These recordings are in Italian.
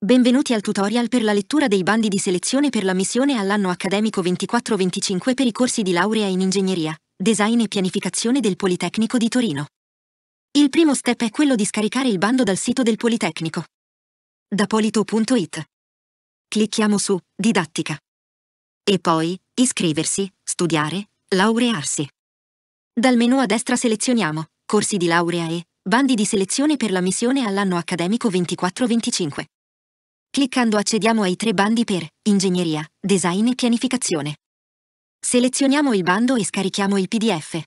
Benvenuti al tutorial per la lettura dei bandi di selezione per la missione all'anno accademico 24-25 per i corsi di laurea in ingegneria, design e pianificazione del Politecnico di Torino. Il primo step è quello di scaricare il bando dal sito del Politecnico. Dapolito.it. Clicchiamo su Didattica. E poi Iscriversi, Studiare, Laurearsi. Dal menu a destra selezioniamo Corsi di laurea e Bandi di selezione per la missione all'anno accademico 24-25. Cliccando accediamo ai tre bandi per Ingegneria, Design e Pianificazione. Selezioniamo il bando e scarichiamo il PDF.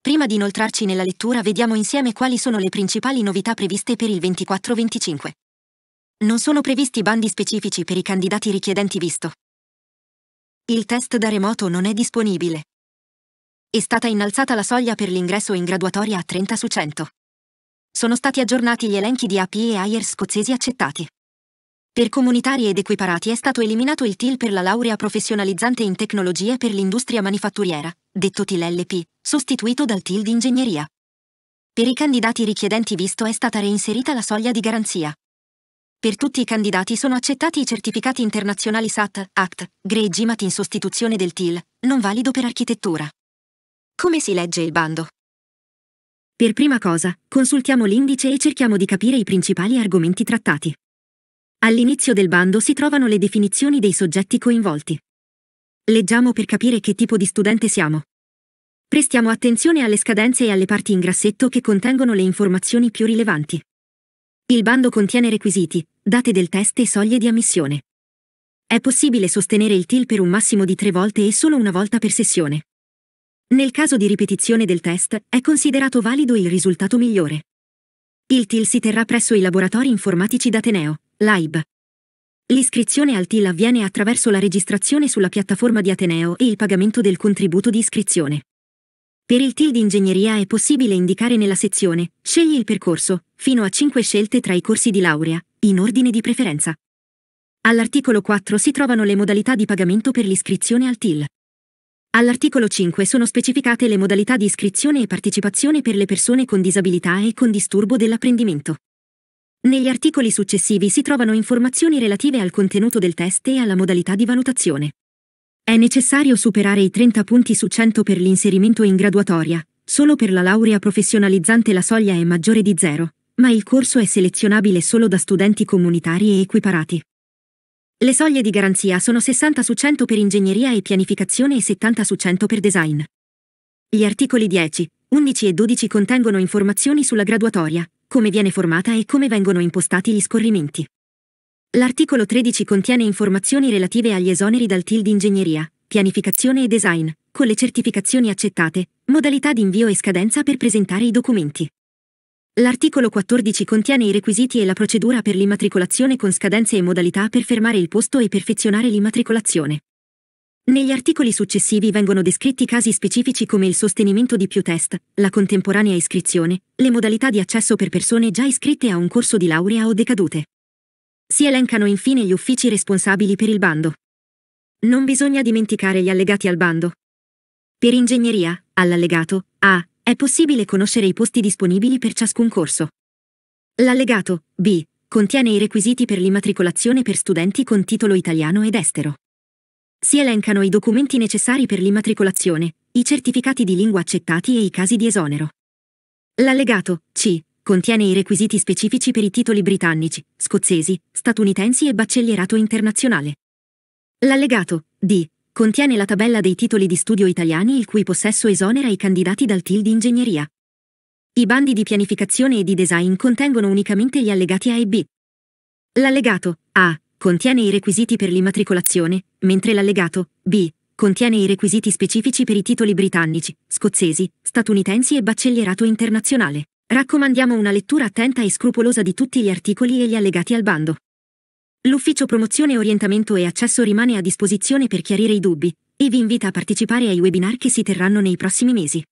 Prima di inoltrarci nella lettura vediamo insieme quali sono le principali novità previste per il 24-25. Non sono previsti bandi specifici per i candidati richiedenti visto. Il test da remoto non è disponibile. È stata innalzata la soglia per l'ingresso in graduatoria a 30 su 100. Sono stati aggiornati gli elenchi di API e Ayer scozzesi accettati. Per comunitari ed equiparati è stato eliminato il TIL per la laurea professionalizzante in tecnologie per l'industria manifatturiera, detto TIL LP, sostituito dal TIL di ingegneria. Per i candidati richiedenti visto è stata reinserita la soglia di garanzia. Per tutti i candidati sono accettati i certificati internazionali SAT, ACT, GRE e GIMAT in sostituzione del TIL, non valido per architettura. Come si legge il bando? Per prima cosa, consultiamo l'indice e cerchiamo di capire i principali argomenti trattati. All'inizio del bando si trovano le definizioni dei soggetti coinvolti. Leggiamo per capire che tipo di studente siamo. Prestiamo attenzione alle scadenze e alle parti in grassetto che contengono le informazioni più rilevanti. Il bando contiene requisiti, date del test e soglie di ammissione. È possibile sostenere il TIL per un massimo di tre volte e solo una volta per sessione. Nel caso di ripetizione del test, è considerato valido il risultato migliore. Il TIL si terrà presso i laboratori informatici d'Ateneo, Live. L'iscrizione al TIL avviene attraverso la registrazione sulla piattaforma di Ateneo e il pagamento del contributo di iscrizione. Per il TIL di ingegneria è possibile indicare nella sezione Scegli il percorso, fino a 5 scelte tra i corsi di laurea, in ordine di preferenza. All'articolo 4 si trovano le modalità di pagamento per l'iscrizione al TIL. All'articolo 5 sono specificate le modalità di iscrizione e partecipazione per le persone con disabilità e con disturbo dell'apprendimento. Negli articoli successivi si trovano informazioni relative al contenuto del test e alla modalità di valutazione. È necessario superare i 30 punti su 100 per l'inserimento in graduatoria, solo per la laurea professionalizzante la soglia è maggiore di zero, ma il corso è selezionabile solo da studenti comunitari e equiparati. Le soglie di garanzia sono 60 su 100 per ingegneria e pianificazione e 70 su 100 per design. Gli articoli 10, 11 e 12 contengono informazioni sulla graduatoria, come viene formata e come vengono impostati gli scorrimenti. L'articolo 13 contiene informazioni relative agli esoneri dal TIL di ingegneria, pianificazione e design, con le certificazioni accettate, modalità di invio e scadenza per presentare i documenti. L'articolo 14 contiene i requisiti e la procedura per l'immatricolazione con scadenze e modalità per fermare il posto e perfezionare l'immatricolazione. Negli articoli successivi vengono descritti casi specifici come il sostenimento di più test, la contemporanea iscrizione, le modalità di accesso per persone già iscritte a un corso di laurea o decadute. Si elencano infine gli uffici responsabili per il bando. Non bisogna dimenticare gli allegati al bando. Per ingegneria, all'allegato A è possibile conoscere i posti disponibili per ciascun corso. L'allegato B contiene i requisiti per l'immatricolazione per studenti con titolo italiano ed estero. Si elencano i documenti necessari per l'immatricolazione, i certificati di lingua accettati e i casi di esonero. L'allegato C contiene i requisiti specifici per i titoli britannici, scozzesi, statunitensi e baccellierato internazionale. L'allegato D contiene la tabella dei titoli di studio italiani il cui possesso esonera i candidati dal TIL di ingegneria. I bandi di pianificazione e di design contengono unicamente gli allegati A e B. L'allegato A contiene i requisiti per l'immatricolazione, mentre l'allegato B contiene i requisiti specifici per i titoli britannici, scozzesi, statunitensi e baccellierato internazionale. Raccomandiamo una lettura attenta e scrupolosa di tutti gli articoli e gli allegati al bando. L'ufficio promozione orientamento e accesso rimane a disposizione per chiarire i dubbi e vi invita a partecipare ai webinar che si terranno nei prossimi mesi.